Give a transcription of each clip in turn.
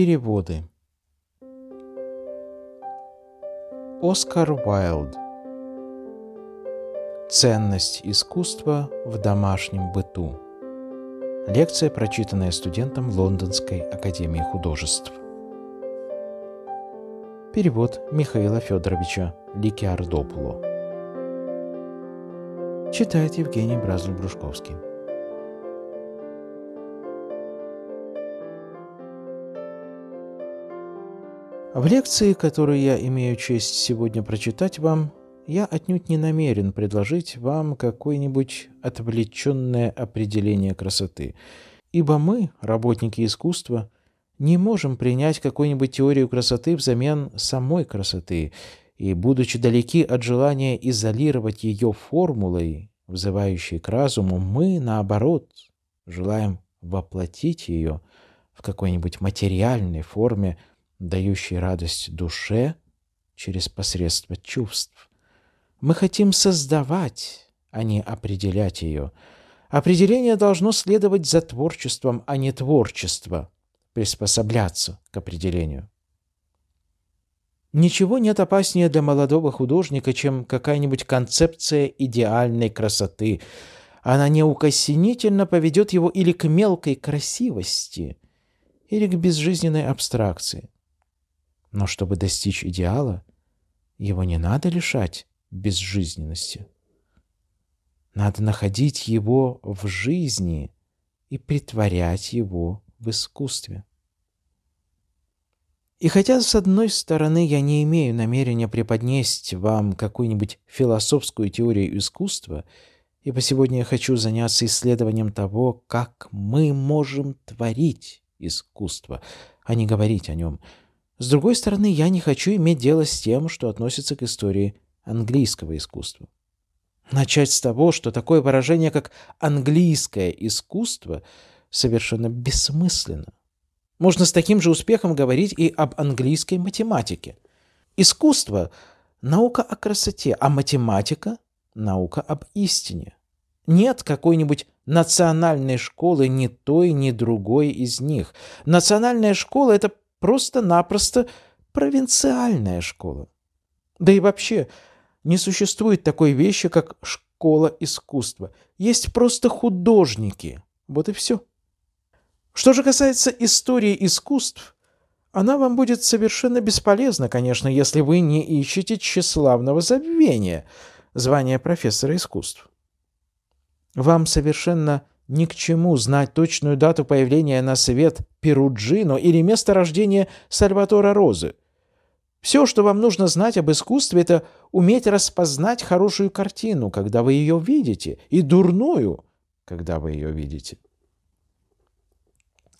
Переводы. Оскар Уайлд. Ценность искусства в домашнем быту. Лекция, прочитанная студентом Лондонской академии художеств. Перевод Михаила Федоровича Ликиардопуло. Читает Евгений Бразлов-Брушковский. В лекции, которую я имею честь сегодня прочитать вам, я отнюдь не намерен предложить вам какое-нибудь отвлеченное определение красоты, ибо мы, работники искусства, не можем принять какую-нибудь теорию красоты взамен самой красоты, и, будучи далеки от желания изолировать ее формулой, взывающей к разуму, мы, наоборот, желаем воплотить ее в какой-нибудь материальной форме – дающий радость душе через посредство чувств. Мы хотим создавать, а не определять ее. Определение должно следовать за творчеством, а не творчество, приспособляться к определению. Ничего нет опаснее для молодого художника, чем какая-нибудь концепция идеальной красоты. Она неукоснительно поведет его или к мелкой красивости, или к безжизненной абстракции. Но чтобы достичь идеала, его не надо лишать безжизненности. Надо находить его в жизни и притворять его в искусстве. И хотя, с одной стороны, я не имею намерения преподнести вам какую-нибудь философскую теорию искусства, ибо сегодня я хочу заняться исследованием того, как мы можем творить искусство, а не говорить о нем – с другой стороны, я не хочу иметь дело с тем, что относится к истории английского искусства. Начать с того, что такое выражение, как «английское искусство», совершенно бессмысленно. Можно с таким же успехом говорить и об английской математике. Искусство – наука о красоте, а математика – наука об истине. Нет какой-нибудь национальной школы ни той, ни другой из них. Национальная школа – это просто-напросто провинциальная школа. Да и вообще, не существует такой вещи, как школа искусства. Есть просто художники. Вот и все. Что же касается истории искусств, она вам будет совершенно бесполезна, конечно, если вы не ищете тщеславного забвения, звания профессора искусств. Вам совершенно ни к чему знать точную дату появления на свет Перуджино или место рождения Сальватора Розы. Все, что вам нужно знать об искусстве, это уметь распознать хорошую картину, когда вы ее видите, и дурную, когда вы ее видите.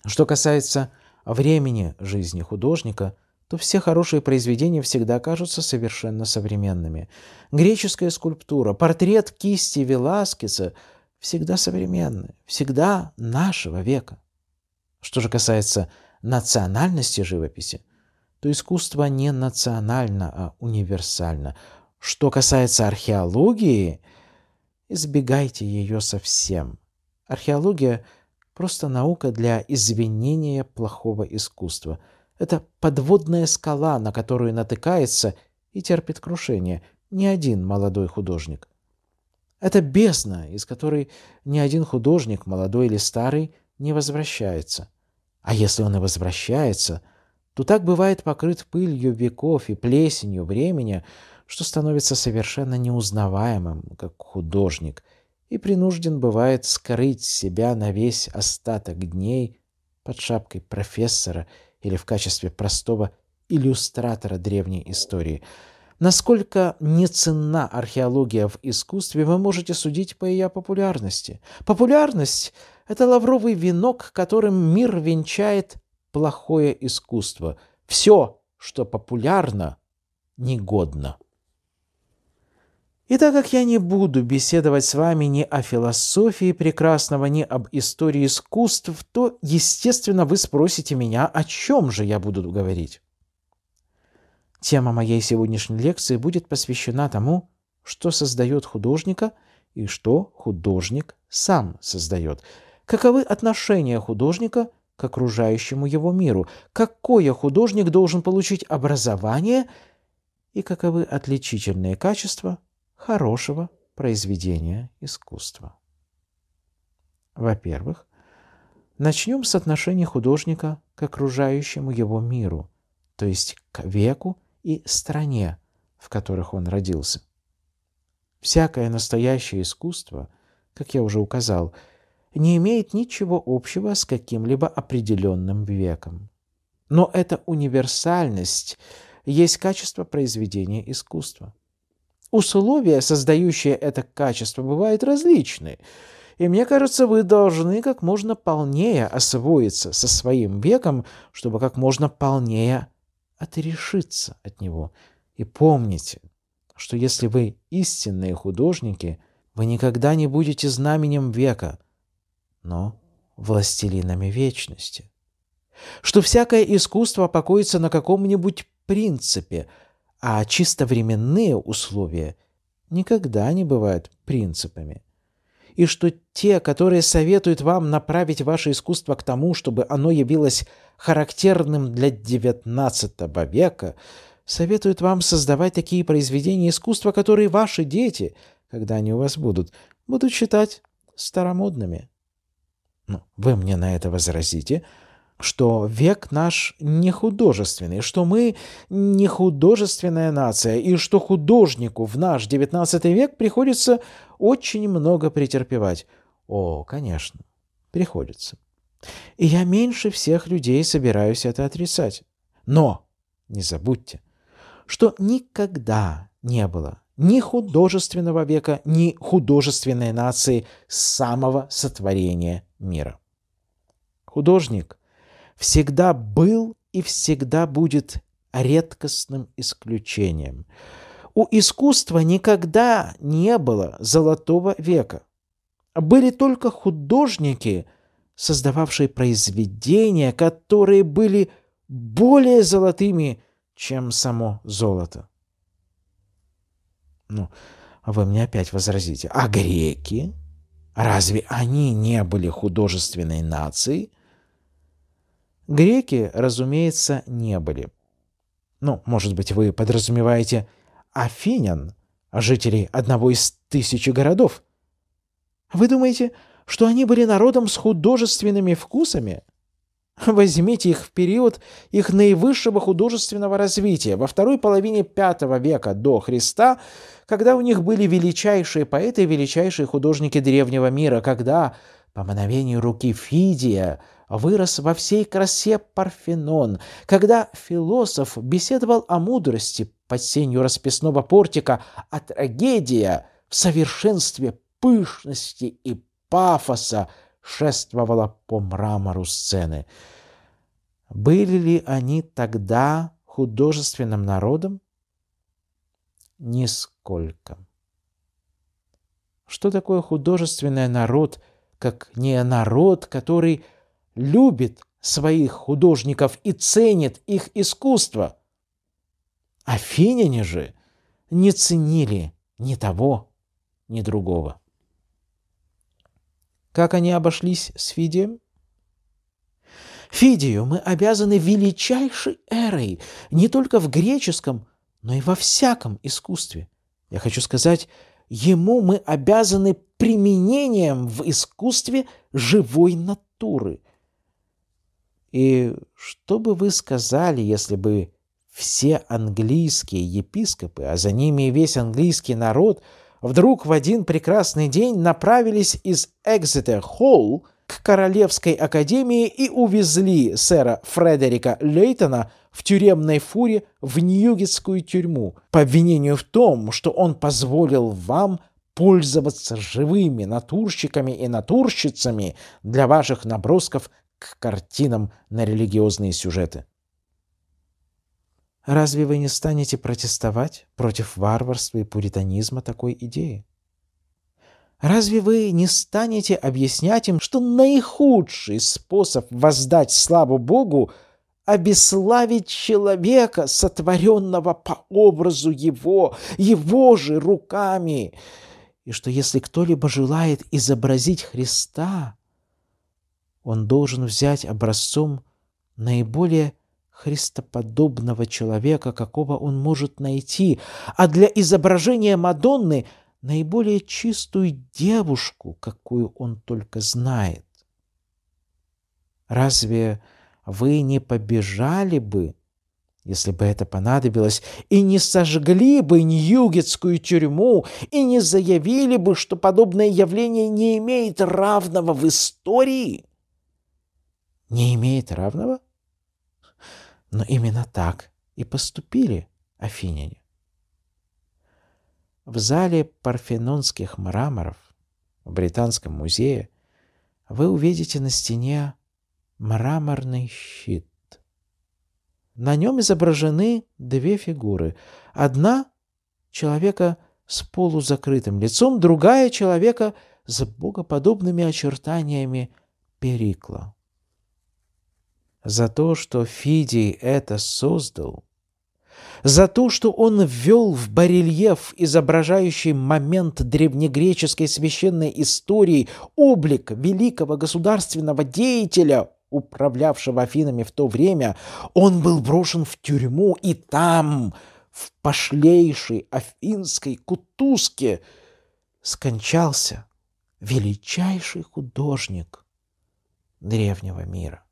Что касается времени жизни художника, то все хорошие произведения всегда кажутся совершенно современными. Греческая скульптура, портрет кисти Веласкеса – всегда современны, всегда нашего века. Что же касается национальности живописи, то искусство не национально, а универсально. Что касается археологии, избегайте ее совсем. Археология – просто наука для извинения плохого искусства. Это подводная скала, на которую натыкается и терпит крушение не один молодой художник. Это бездна, из которой ни один художник, молодой или старый, не возвращается. А если он и возвращается, то так бывает покрыт пылью веков и плесенью времени, что становится совершенно неузнаваемым, как художник, и принужден бывает скрыть себя на весь остаток дней под шапкой профессора или в качестве простого иллюстратора древней истории – Насколько неценна археология в искусстве, вы можете судить по ее популярности. Популярность – это лавровый венок, которым мир венчает плохое искусство. Все, что популярно, негодно. И так как я не буду беседовать с вами ни о философии прекрасного, ни об истории искусств, то, естественно, вы спросите меня, о чем же я буду говорить. Тема моей сегодняшней лекции будет посвящена тому, что создает художника и что художник сам создает. Каковы отношения художника к окружающему его миру? Какое художник должен получить образование? И каковы отличительные качества хорошего произведения искусства? Во-первых, начнем с отношения художника к окружающему его миру, то есть к веку и стране, в которых он родился. Всякое настоящее искусство, как я уже указал, не имеет ничего общего с каким-либо определенным веком. Но эта универсальность есть качество произведения искусства. Условия, создающие это качество, бывают различны, и мне кажется, вы должны как можно полнее освоиться со своим веком, чтобы как можно полнее отрешиться от него. И помните, что если вы истинные художники, вы никогда не будете знаменем века, но властелинами вечности. Что всякое искусство покоится на каком-нибудь принципе, а чисто временные условия никогда не бывают принципами – и что те, которые советуют вам направить ваше искусство к тому, чтобы оно явилось характерным для XIX века, советуют вам создавать такие произведения искусства, которые ваши дети, когда они у вас будут, будут считать старомодными. Ну, вы мне на это возразите – что век наш не художественный, что мы не художественная нация, и что художнику в наш XIX век приходится очень много претерпевать. О, конечно, приходится. И я меньше всех людей собираюсь это отрицать. Но не забудьте, что никогда не было ни художественного века, ни художественной нации с самого сотворения мира. Художник всегда был и всегда будет редкостным исключением. У искусства никогда не было золотого века. Были только художники, создававшие произведения, которые были более золотыми, чем само золото. Ну, вы мне опять возразите, а греки? Разве они не были художественной нацией? Греки, разумеется, не были. Ну, может быть, вы подразумеваете афинян, жителей одного из тысячи городов. Вы думаете, что они были народом с художественными вкусами? Возьмите их в период их наивысшего художественного развития, во второй половине V века до Христа, когда у них были величайшие поэты и величайшие художники древнего мира, когда, по мановению руки Фидия, вырос во всей красе Парфенон, когда философ беседовал о мудрости под сенью расписного портика, а трагедия в совершенстве пышности и пафоса шествовала по мрамору сцены. Были ли они тогда художественным народом? Нисколько. Что такое художественный народ, как не народ, который любит своих художников и ценит их искусство. Афиняне же не ценили ни того, ни другого. Как они обошлись с Фидием? Фидию мы обязаны величайшей эрой не только в греческом, но и во всяком искусстве. Я хочу сказать, ему мы обязаны применением в искусстве живой натуры – и что бы вы сказали, если бы все английские епископы, а за ними и весь английский народ, вдруг в один прекрасный день направились из Экзетер-Холл к Королевской академии и увезли сэра Фредерика Лейтона в тюремной фуре в Ньюгетскую тюрьму по обвинению в том, что он позволил вам пользоваться живыми натурщиками и натурщицами для ваших набросков к картинам на религиозные сюжеты. Разве вы не станете протестовать против варварства и пуританизма такой идеи? Разве вы не станете объяснять им, что наихудший способ воздать славу Богу – обеславить человека, сотворенного по образу его, его же руками, и что если кто-либо желает изобразить Христа – он должен взять образцом наиболее христоподобного человека, какого он может найти, а для изображения Мадонны наиболее чистую девушку, какую он только знает. Разве вы не побежали бы, если бы это понадобилось, и не сожгли бы Ньюгетскую тюрьму, и не заявили бы, что подобное явление не имеет равного в истории? не имеет равного? Но именно так и поступили афиняне. В зале парфенонских мраморов в Британском музее вы увидите на стене мраморный щит. На нем изображены две фигуры. Одна — человека с полузакрытым лицом, другая — человека с богоподобными очертаниями Перикла за то, что Фидий это создал, за то, что он ввел в барельеф, изображающий момент древнегреческой священной истории, облик великого государственного деятеля, управлявшего Афинами в то время, он был брошен в тюрьму и там, в пошлейшей афинской кутузке, скончался величайший художник древнего мира.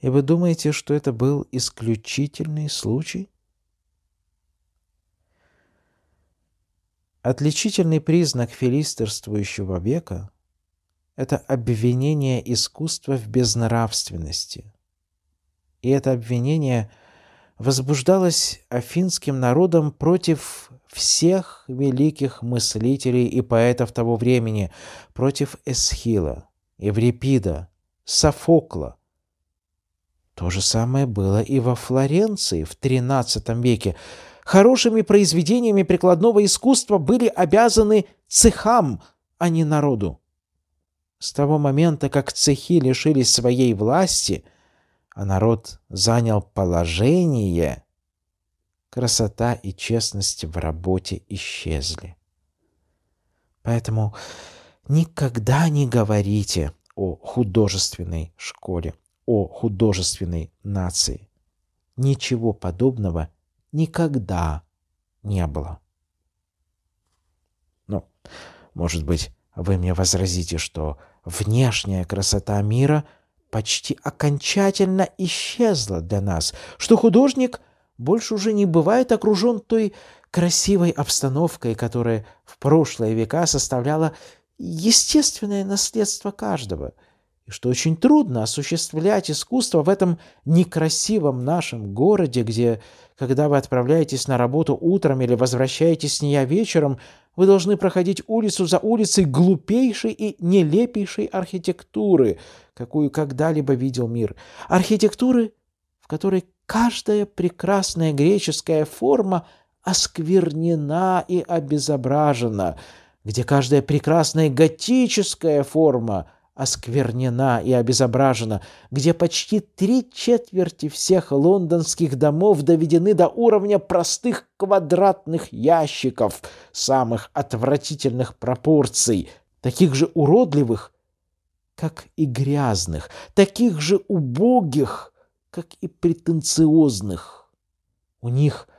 И вы думаете, что это был исключительный случай? Отличительный признак филистерствующего века – это обвинение искусства в безнравственности. И это обвинение возбуждалось афинским народом против всех великих мыслителей и поэтов того времени, против Эсхила, Еврипида, Софокла – то же самое было и во Флоренции в XIII веке. Хорошими произведениями прикладного искусства были обязаны цехам, а не народу. С того момента, как цехи лишились своей власти, а народ занял положение, красота и честность в работе исчезли. Поэтому никогда не говорите о художественной школе о художественной нации. Ничего подобного никогда не было. Ну, может быть, вы мне возразите, что внешняя красота мира почти окончательно исчезла для нас, что художник больше уже не бывает окружен той красивой обстановкой, которая в прошлые века составляла естественное наследство каждого – и что очень трудно осуществлять искусство в этом некрасивом нашем городе, где, когда вы отправляетесь на работу утром или возвращаетесь с нее вечером, вы должны проходить улицу за улицей глупейшей и нелепейшей архитектуры, какую когда-либо видел мир. Архитектуры, в которой каждая прекрасная греческая форма осквернена и обезображена, где каждая прекрасная готическая форма – осквернена и обезображена, где почти три четверти всех лондонских домов доведены до уровня простых квадратных ящиков самых отвратительных пропорций, таких же уродливых, как и грязных, таких же убогих, как и претенциозных. У них –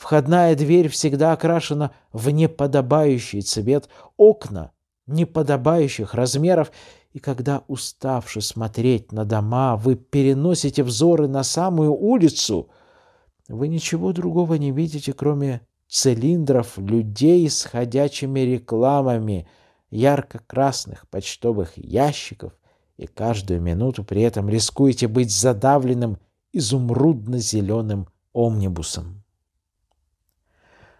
Входная дверь всегда окрашена в неподобающий цвет, окна неподобающих размеров и когда, уставши смотреть на дома, вы переносите взоры на самую улицу, вы ничего другого не видите, кроме цилиндров людей с ходячими рекламами, ярко-красных почтовых ящиков, и каждую минуту при этом рискуете быть задавленным изумрудно-зеленым омнибусом.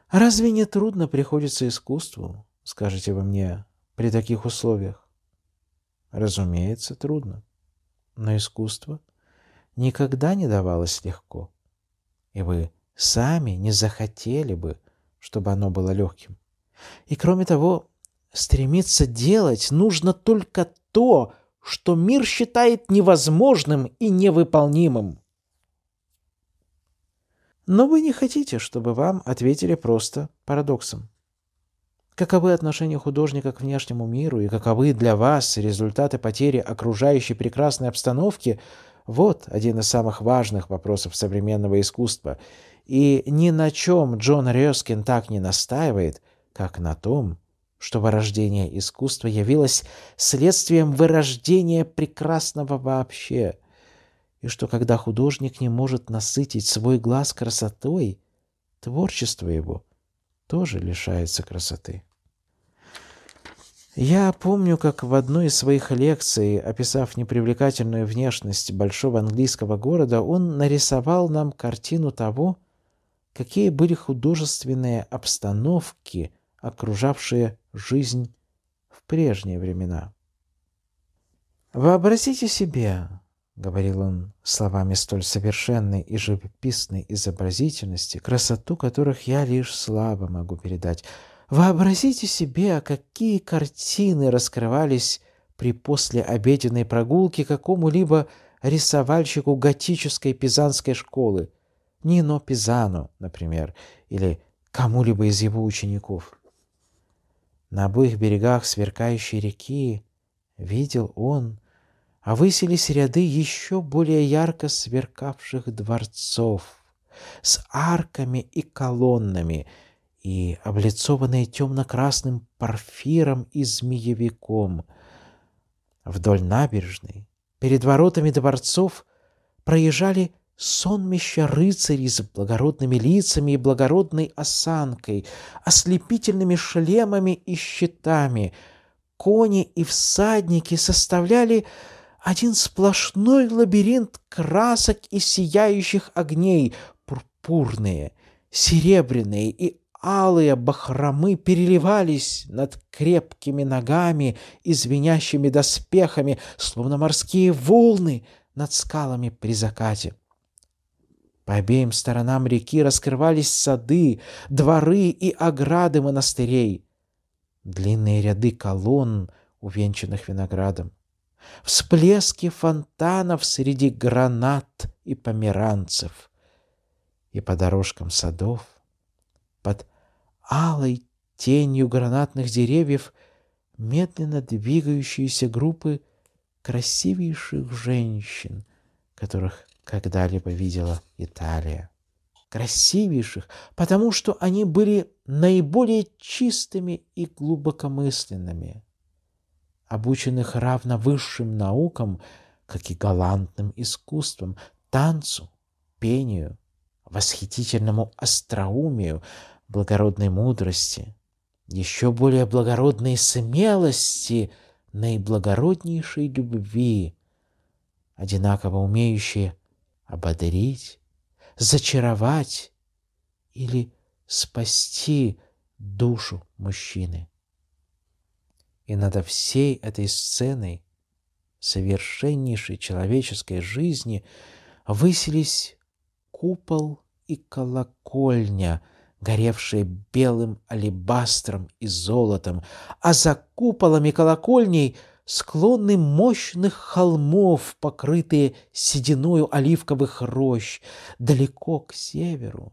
«А «Разве не трудно приходится искусству?» — скажете вы мне при таких условиях. Разумеется, трудно. Но искусство никогда не давалось легко. И вы сами не захотели бы, чтобы оно было легким. И кроме того, стремиться делать нужно только то, что мир считает невозможным и невыполнимым. Но вы не хотите, чтобы вам ответили просто парадоксом. Каковы отношения художника к внешнему миру и каковы для вас результаты потери окружающей прекрасной обстановки – вот один из самых важных вопросов современного искусства. И ни на чем Джон Рёскин так не настаивает, как на том, что вырождение искусства явилось следствием вырождения прекрасного вообще, и что когда художник не может насытить свой глаз красотой, творчество его тоже лишается красоты. Я помню, как в одной из своих лекций, описав непривлекательную внешность большого английского города, он нарисовал нам картину того, какие были художественные обстановки, окружавшие жизнь в прежние времена. «Вообразите себе», — говорил он словами столь совершенной и живописной изобразительности, красоту которых я лишь слабо могу передать — Вообразите себе, какие картины раскрывались при послеобеденной прогулке какому-либо рисовальщику готической пизанской школы, Нино Пизану, например, или кому-либо из его учеников. На обоих берегах сверкающей реки видел он, а выселись ряды еще более ярко сверкавших дворцов с арками и колоннами — и облицованные темно-красным парфиром и змеевиком. Вдоль набережной, перед воротами дворцов, проезжали сонмища рыцарей с благородными лицами и благородной осанкой, ослепительными шлемами и щитами. Кони и всадники составляли один сплошной лабиринт красок и сияющих огней, пурпурные, серебряные и алые бахромы переливались над крепкими ногами и звенящими доспехами, словно морские волны над скалами при закате. По обеим сторонам реки раскрывались сады, дворы и ограды монастырей. Длинные ряды колонн, увенчанных виноградом. Всплески фонтанов среди гранат и померанцев. И по дорожкам садов, под алой тенью гранатных деревьев медленно двигающиеся группы красивейших женщин, которых когда-либо видела Италия. Красивейших, потому что они были наиболее чистыми и глубокомысленными, обученных равно высшим наукам, как и галантным искусствам, танцу, пению, восхитительному остроумию, благородной мудрости, еще более благородной смелости, наиблагороднейшей любви, одинаково умеющие ободрить, зачаровать или спасти душу мужчины. И надо всей этой сценой совершеннейшей человеческой жизни высились купол и колокольня, горевшие белым алебастром и золотом, а за куполами колокольней склоны мощных холмов, покрытые сединою оливковых рощ, далеко к северу.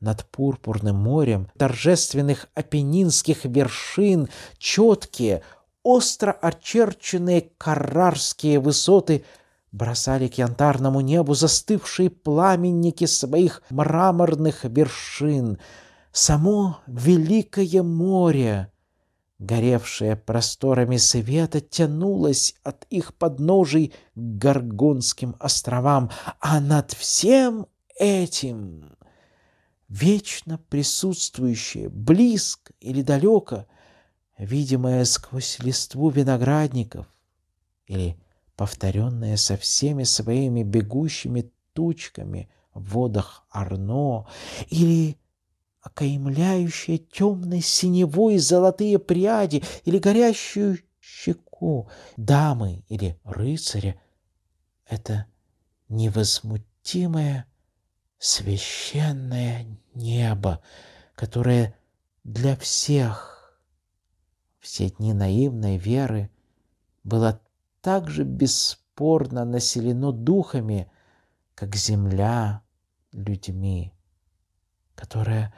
Над пурпурным морем торжественных апеннинских вершин четкие, остро очерченные карарские высоты — бросали к янтарному небу застывшие пламенники своих мраморных вершин. Само великое море, горевшее просторами света, тянулось от их подножий к Горгонским островам, а над всем этим вечно присутствующее, близко или далеко, видимое сквозь листву виноградников или повторенное со всеми своими бегущими тучками в водах Арно, или окаемляющее темной синевой золотые пряди, или горящую щеку дамы или рыцаря, это невозмутимое священное небо, которое для всех все дни наивной веры было так же бесспорно населено духами, как земля людьми, которая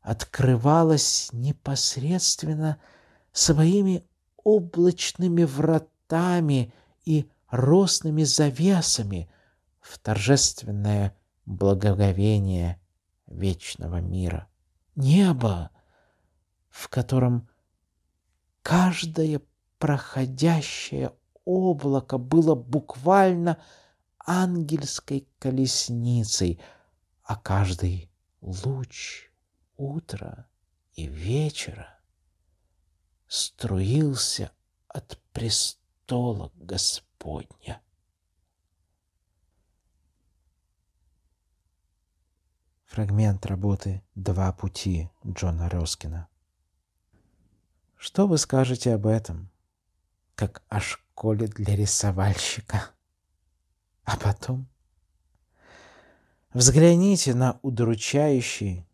открывалась непосредственно своими облачными вратами и росными завесами в торжественное благоговение вечного мира. Небо, в котором каждое проходящее облако было буквально ангельской колесницей, а каждый луч утра и вечера струился от престола Господня. Фрагмент работы «Два пути» Джона Роскина. Что вы скажете об этом? Как аж школе для рисовальщика. А потом... Взгляните на удручающий,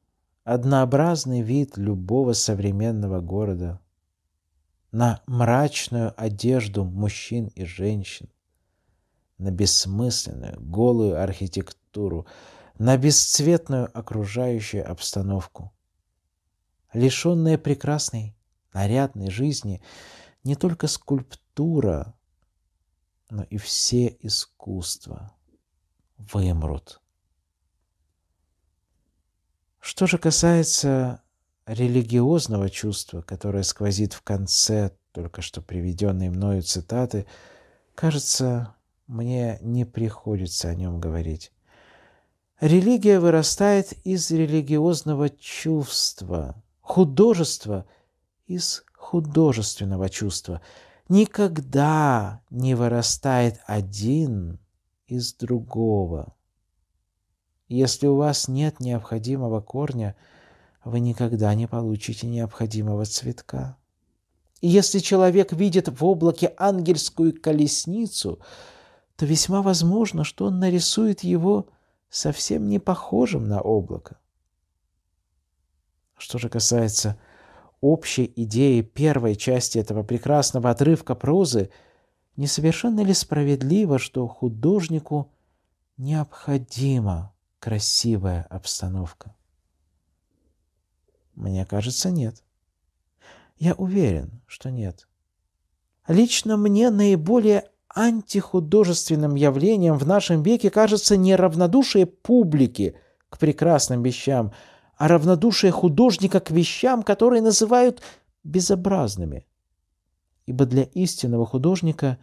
однообразный вид любого современного города, на мрачную одежду мужчин и женщин, на бессмысленную голую архитектуру, на бесцветную окружающую обстановку. Лишенная прекрасной, нарядной жизни, не только скульптура, культура, но и все искусства вымрут. Что же касается религиозного чувства, которое сквозит в конце только что приведенной мною цитаты, кажется, мне не приходится о нем говорить. Религия вырастает из религиозного чувства, художество из художественного чувства – никогда не вырастает один из другого. Если у вас нет необходимого корня, вы никогда не получите необходимого цветка. И если человек видит в облаке ангельскую колесницу, то весьма возможно, что он нарисует его совсем не похожим на облако. Что же касается общей идеи первой части этого прекрасного отрывка прозы, не совершенно ли справедливо, что художнику необходима красивая обстановка? Мне кажется, нет. Я уверен, что нет. Лично мне наиболее антихудожественным явлением в нашем веке кажется неравнодушие публики к прекрасным вещам – а равнодушие художника к вещам, которые называют безобразными. Ибо для истинного художника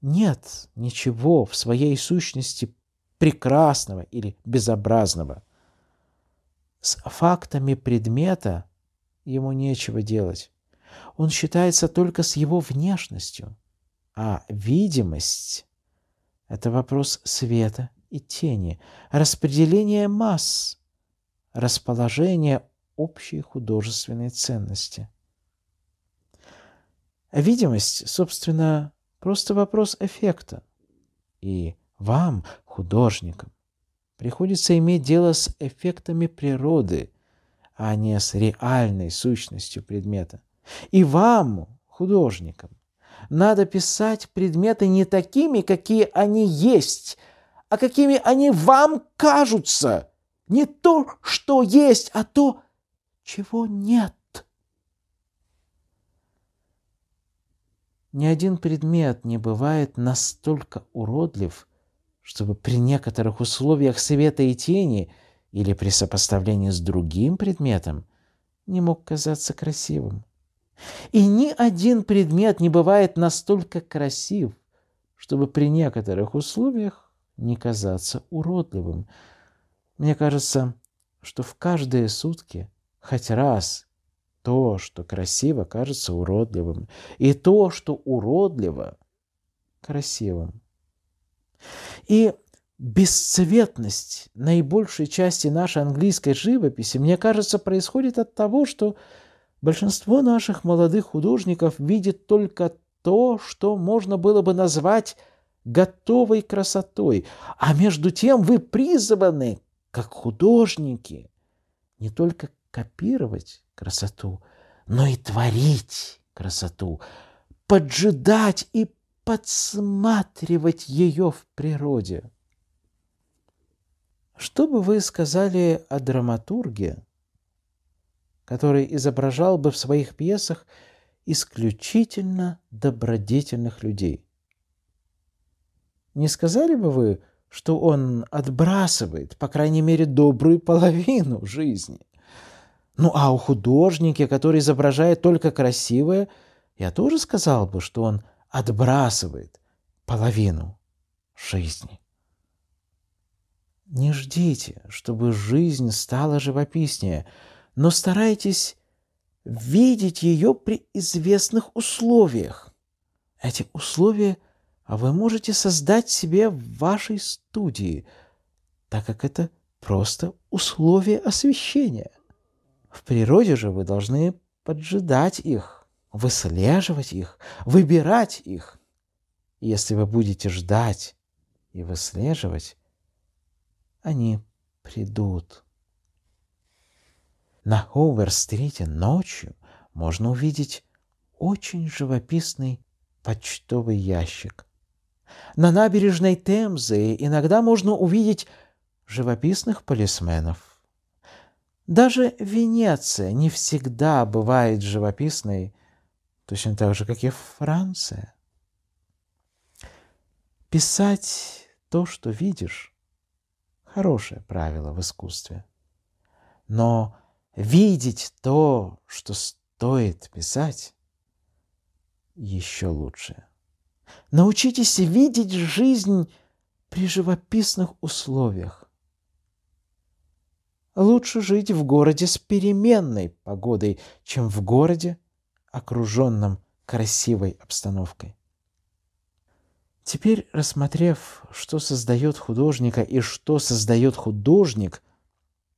нет ничего в своей сущности прекрасного или безобразного. С фактами предмета ему нечего делать. Он считается только с его внешностью, а видимость — это вопрос света и тени, распределение масс, расположение общей художественной ценности. Видимость, собственно, просто вопрос эффекта. И вам, художникам, приходится иметь дело с эффектами природы, а не с реальной сущностью предмета. И вам, художникам, надо писать предметы не такими, какие они есть, а какими они вам кажутся – не то, что есть, а то, чего нет. Ни один предмет не бывает настолько уродлив, чтобы при некоторых условиях света и тени или при сопоставлении с другим предметом не мог казаться красивым. И ни один предмет не бывает настолько красив, чтобы при некоторых условиях не казаться уродливым. Мне кажется, что в каждые сутки хоть раз то, что красиво, кажется уродливым, и то, что уродливо, красивым. И бесцветность наибольшей части нашей английской живописи, мне кажется, происходит от того, что большинство наших молодых художников видит только то, что можно было бы назвать готовой красотой. А между тем вы призваны как художники, не только копировать красоту, но и творить красоту, поджидать и подсматривать ее в природе. Что бы вы сказали о драматурге, который изображал бы в своих пьесах исключительно добродетельных людей? Не сказали бы вы, что он отбрасывает, по крайней мере, добрую половину жизни. Ну а у художника, который изображает только красивое, я тоже сказал бы, что он отбрасывает половину жизни. Не ждите, чтобы жизнь стала живописнее, но старайтесь видеть ее при известных условиях. Эти условия – а вы можете создать себе в вашей студии, так как это просто условие освещения. В природе же вы должны поджидать их, выслеживать их, выбирать их. Если вы будете ждать и выслеживать, они придут. На хоувер ночью можно увидеть очень живописный почтовый ящик, на набережной Темзы иногда можно увидеть живописных полисменов. Даже Венеция не всегда бывает живописной, точно так же, как и Франция. Писать то, что видишь, хорошее правило в искусстве. Но видеть то, что стоит писать, еще лучше. Научитесь видеть жизнь при живописных условиях. Лучше жить в городе с переменной погодой, чем в городе, окруженном красивой обстановкой. Теперь, рассмотрев, что создает художника и что создает художник,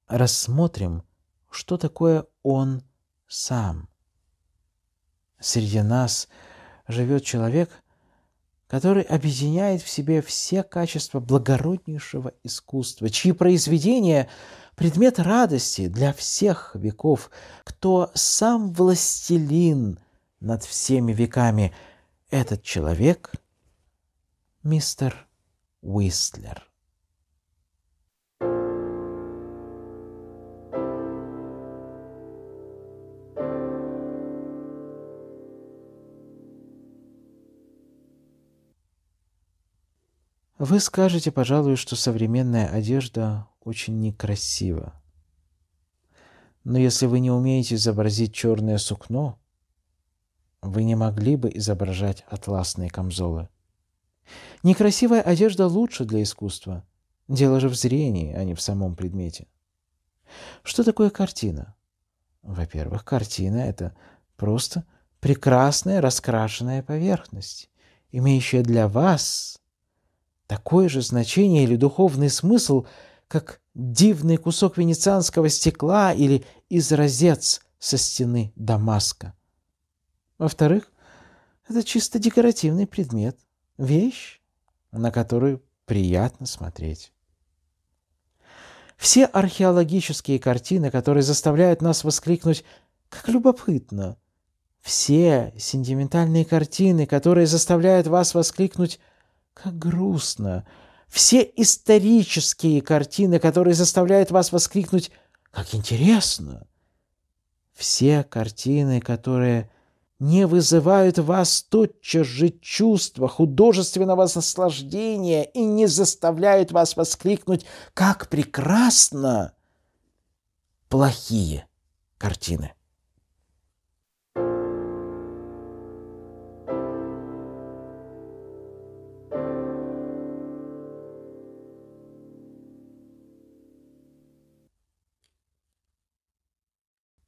рассмотрим, что такое он сам. Среди нас живет человек, который объединяет в себе все качества благороднейшего искусства, чьи произведения – предмет радости для всех веков, кто сам властелин над всеми веками. Этот человек – мистер Уистлер. Вы скажете, пожалуй, что современная одежда очень некрасива. Но если вы не умеете изобразить черное сукно, вы не могли бы изображать атласные камзолы. Некрасивая одежда лучше для искусства. Дело же в зрении, а не в самом предмете. Что такое картина? Во-первых, картина — это просто прекрасная раскрашенная поверхность, имеющая для вас такое же значение или духовный смысл, как дивный кусок венецианского стекла или изразец со стены Дамаска. Во-вторых, это чисто декоративный предмет, вещь, на которую приятно смотреть. Все археологические картины, которые заставляют нас воскликнуть «как любопытно», все сентиментальные картины, которые заставляют вас воскликнуть как грустно! Все исторические картины, которые заставляют вас воскликнуть «Как интересно!» Все картины, которые не вызывают в вас тотчас же чувства художественного наслаждения и не заставляют вас воскликнуть «Как прекрасно!» Плохие картины.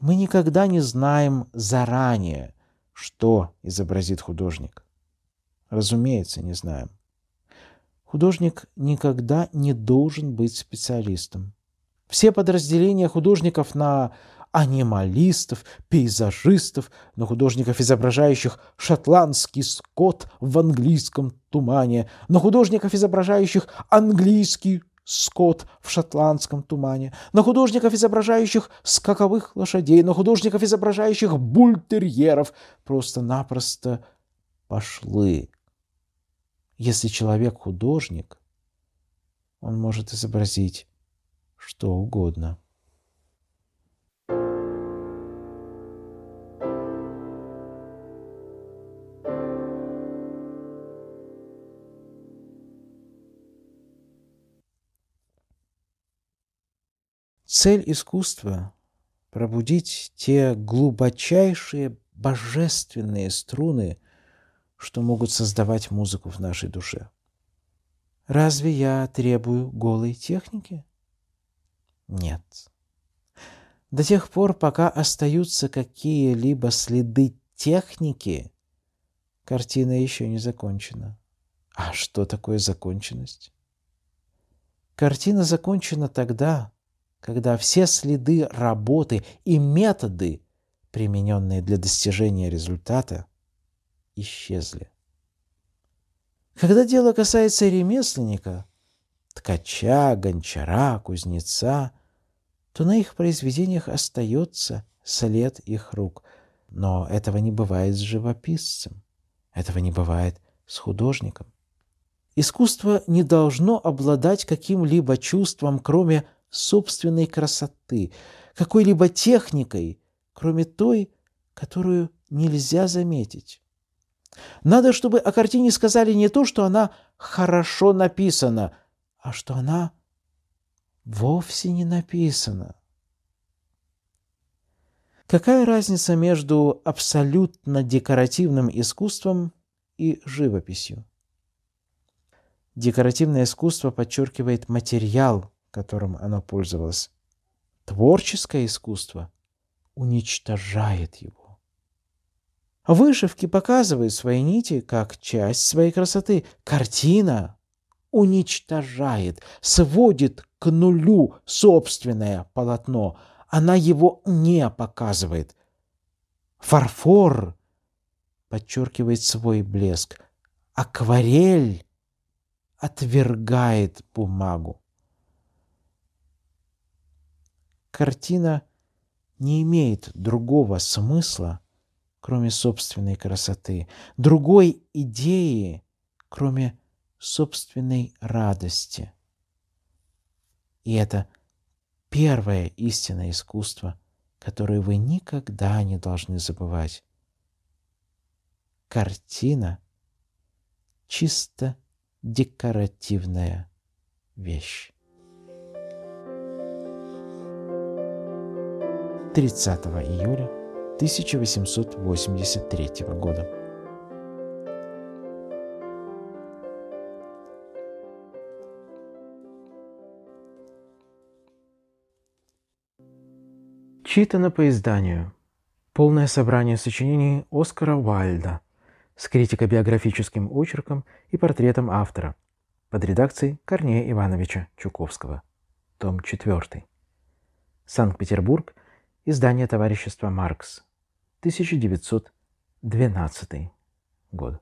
Мы никогда не знаем заранее, что изобразит художник. Разумеется, не знаем. Художник никогда не должен быть специалистом. Все подразделения художников на анималистов, пейзажистов, на художников, изображающих шотландский скот в английском тумане, на художников, изображающих английский скот в шотландском тумане, на художников, изображающих скаковых лошадей, на художников, изображающих бультерьеров, просто-напросто пошлы. Если человек художник, он может изобразить что угодно. Цель искусства — пробудить те глубочайшие божественные струны, что могут создавать музыку в нашей душе. Разве я требую голой техники? Нет. До тех пор, пока остаются какие-либо следы техники, картина еще не закончена. А что такое законченность? Картина закончена тогда, когда все следы работы и методы, примененные для достижения результата, исчезли. Когда дело касается ремесленника, ткача, гончара, кузнеца, то на их произведениях остается след их рук. Но этого не бывает с живописцем, этого не бывает с художником. Искусство не должно обладать каким-либо чувством, кроме собственной красоты, какой-либо техникой, кроме той, которую нельзя заметить. Надо, чтобы о картине сказали не то, что она хорошо написана, а что она вовсе не написана. Какая разница между абсолютно декоративным искусством и живописью? Декоративное искусство подчеркивает материал, которым оно пользовалось. Творческое искусство уничтожает его. Вышивки показывают свои нити как часть своей красоты. Картина уничтожает, сводит к нулю собственное полотно. Она его не показывает. Фарфор подчеркивает свой блеск. Акварель отвергает бумагу. картина не имеет другого смысла, кроме собственной красоты, другой идеи, кроме собственной радости. И это первое истинное искусство, которое вы никогда не должны забывать. Картина — чисто декоративная вещь. 30 июля 1883 года. Читано по изданию. Полное собрание сочинений Оскара Вальда» с критико-биографическим очерком и портретом автора под редакцией Корнея Ивановича Чуковского. Том 4. Санкт-Петербург – Издание товарищества Маркс, 1912 год.